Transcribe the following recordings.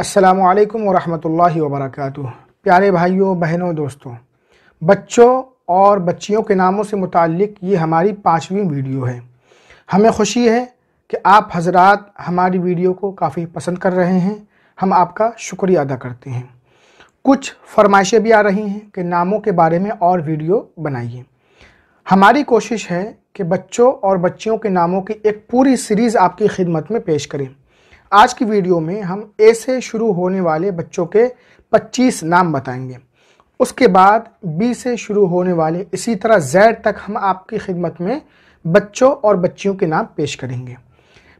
असलकम वालेकुम वरहमतुल्लाहि प्यारे भाइयों बहनों दोस्तों बच्चों और बच्चियों के नामों से मुतक़ ये हमारी पाँचवीं वीडियो है हमें खुशी है कि आप हजरात हमारी वीडियो को काफ़ी पसंद कर रहे हैं हम आपका शुक्रिया अदा करते हैं कुछ फरमाइशें भी आ रही हैं कि नामों के बारे में और वीडियो बनाइए हमारी कोशिश है कि बच्चों और बच्चियों के नामों की एक पूरी सीरीज़ आपकी खिदमत में पेश करें आज की वीडियो में हम ए से शुरू होने वाले बच्चों के 25 नाम बताएंगे उसके बाद बी से शुरू होने वाले इसी तरह जैड तक हम आपकी खिदमत में बच्चों और बच्चियों के नाम पेश करेंगे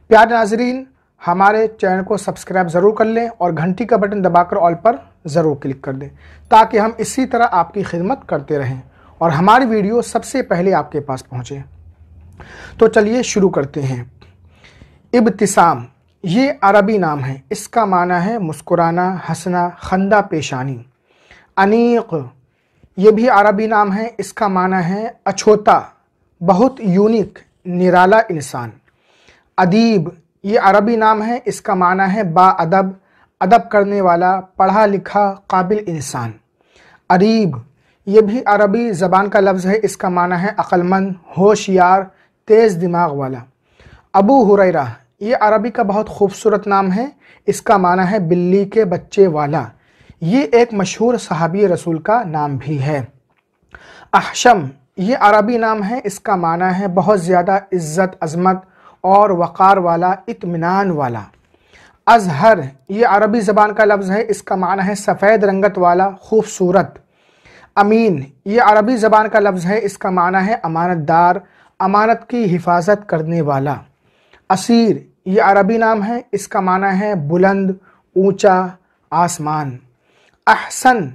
प्यार नाजरीन हमारे चैनल को सब्सक्राइब ज़रूर कर लें और घंटी का बटन दबाकर ऑल पर ज़रूर क्लिक कर दें ताकि हम इसी तरह आपकी खिदमत करते रहें और हमारी वीडियो सबसे पहले आपके पास पहुँचे तो चलिए शुरू करते हैं इब्तिसाम ये अरबी नाम है इसका माना है मुस्कुराना हंसना खंदा पेशानी अनीक ये भी अरबी नाम है इसका माना है अछोता बहुत यूनिक निराला इंसान अदीब ये अरबी नाम है इसका माना है बाअदब अदब करने वाला पढ़ा लिखा काबिल इंसान अरीब ये भी अरबी ज़बान का लफ्ज़ है इसका माना है अक्लमंद होशियार तेज़ दिमाग वाला अबू हुरैरा ये अरबी का बहुत खूबसूरत नाम है इसका माना है बिल्ली के बच्चे वाला ये एक मशहूर सहाबी रसूल का नाम भी है अहशम ये अरबी नाम है इसका माना है बहुत ज़्यादा इज़्ज़त अजमत और वक़ार वाला इतमान वाला अजहर ये अरबी ज़बान का लफ्ज़ है इसका माना है सफ़ेद रंगत वाला खूबसूरत अमीन ये अरबी ज़बान का लफ्ज़ है इसका माना है अमानतदार अमानत की हिफाजत करने वाला असीर ये अरबी नाम है इसका माना है बुलंद ऊंचा आसमान अहसन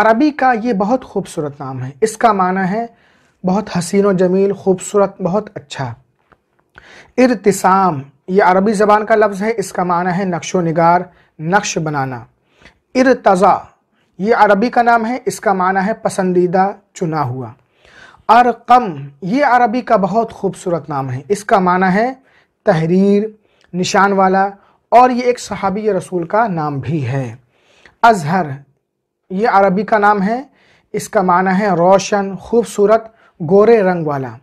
अरबी का ये बहुत खूबसूरत नाम है इसका माना है बहुत हसीन व जमील खूबसूरत बहुत अच्छा इरतसाम ये अरबी ज़बान का लफ्ज़ है इसका माना है नक्शो नगार नक्श बनाना इरतज़ा ये अरबी का नाम है इसका माना है पसंदीदा चुना हुआ अरकम ये अरबी का बहुत खूबसूरत नाम है इसका माना है तहरीर निशान वाला और ये एक सहाबी रसूल का नाम भी है अजहर ये अरबी का नाम है इसका माना है रोशन खूबसूरत गोरे रंग वाला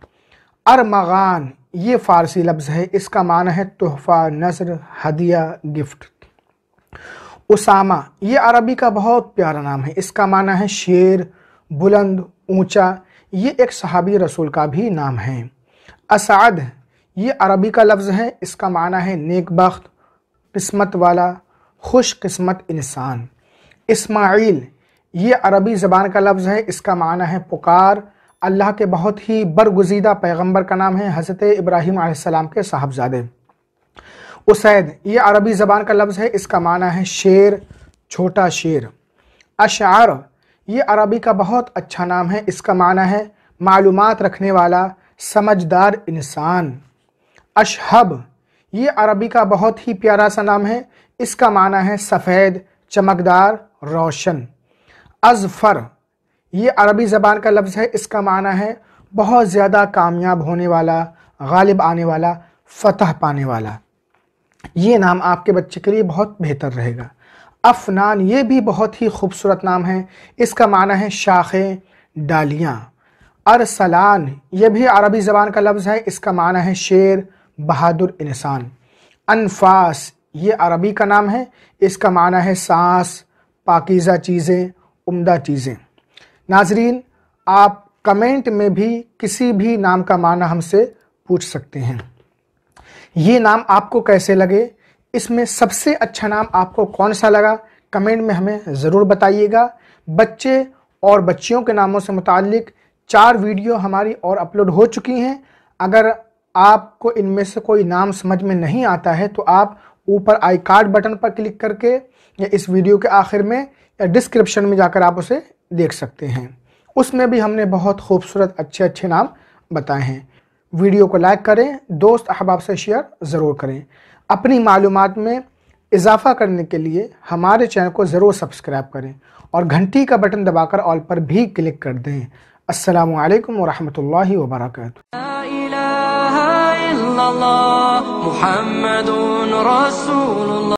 अरमगान ये फ़ारसी लफ्ज़ है इसका माना है तोहफ़ा नज़र हदिया गिफ्ट उसामा ये अरबी का बहुत प्यारा नाम है इसका माना है शेर बुलंद ऊंचा ये एक सहाबी रसूल का भी नाम है असाद ये अरबी का लफ्ज़ है इसका माना है नेक बख्त किस्मत वाला खुश किस्मत इंसान इस्माइल ये अरबी ज़बान का लफ्ज़ है इसका माना है पुकार अल्लाह के बहुत ही बरगुजीदा पैगंबर का नाम है हज़रत इब्राहिम आसमाम के साहबजादे उसैद ये अरबी ज़बान का लफ्ज़ है इसका माना है शेर छोटा शेर अशार ये अरबी का बहुत अच्छा नाम है इसका माना है मालूम रखने वाला समझदार इंसान अशहब ये अरबी का बहुत ही प्यारा सा नाम है इसका माना है सफ़ेद चमकदार रोशन अजफर ये अरबी ज़बान का लफ्ज़ है इसका माना है बहुत ज़्यादा कामयाब होने वाला गालिब आने वाला फतह पाने वाला ये नाम आपके बच्चे के लिए बहुत बेहतर रहेगा अफनान ये भी बहुत ही खूबसूरत नाम है इसका माना है शाखें डालियाँ अरसलान ये भी अरबी ज़बान का लफ्ज़ है इसका माना है शेर बहादुर इंसान अनफास ये अरबी का नाम है इसका माना है सांस पाकिज़ा चीज़ें उम्दा चीज़ें नाजरीन आप कमेंट में भी किसी भी नाम का माना हमसे पूछ सकते हैं ये नाम आपको कैसे लगे इसमें सबसे अच्छा नाम आपको कौन सा लगा कमेंट में हमें ज़रूर बताइएगा बच्चे और बच्चियों के नामों से मुतल चार वीडियो हमारी और अपलोड हो चुकी हैं अगर आपको इनमें से कोई नाम समझ में नहीं आता है तो आप ऊपर आई कार्ड बटन पर क्लिक करके या इस वीडियो के आखिर में या डिस्क्रिप्शन में जाकर आप उसे देख सकते हैं उसमें भी हमने बहुत खूबसूरत अच्छे अच्छे नाम बताए हैं वीडियो को लाइक करें दोस्त अहबाब से शेयर ज़रूर करें अपनी मालूम में इजाफा करने के लिए हमारे चैनल को ज़रूर सब्सक्राइब करें और घंटी का बटन दबाकर ऑल पर भी क्लिक कर दें असलकम वरहमल वर्का الله محمد رسول الله